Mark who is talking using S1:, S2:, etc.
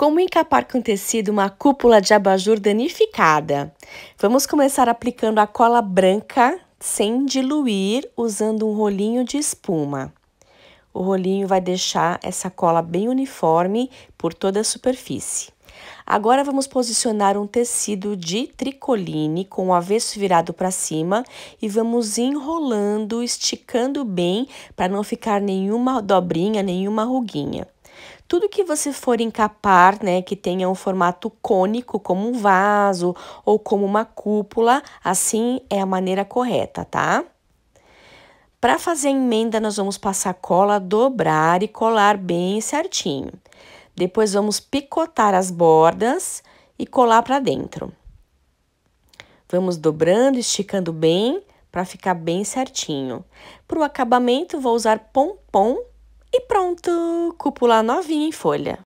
S1: Como encapar com tecido uma cúpula de abajur danificada? Vamos começar aplicando a cola branca sem diluir, usando um rolinho de espuma. O rolinho vai deixar essa cola bem uniforme por toda a superfície. Agora vamos posicionar um tecido de tricoline com o avesso virado para cima e vamos enrolando, esticando bem para não ficar nenhuma dobrinha, nenhuma ruguinha. Tudo que você for encapar, né, que tenha um formato cônico, como um vaso ou como uma cúpula, assim é a maneira correta, tá? Para fazer a emenda, nós vamos passar cola, dobrar e colar bem certinho. Depois vamos picotar as bordas e colar para dentro. Vamos dobrando, esticando bem para ficar bem certinho. Para o acabamento, vou usar pompom e pronto! Cúpula novinha em folha.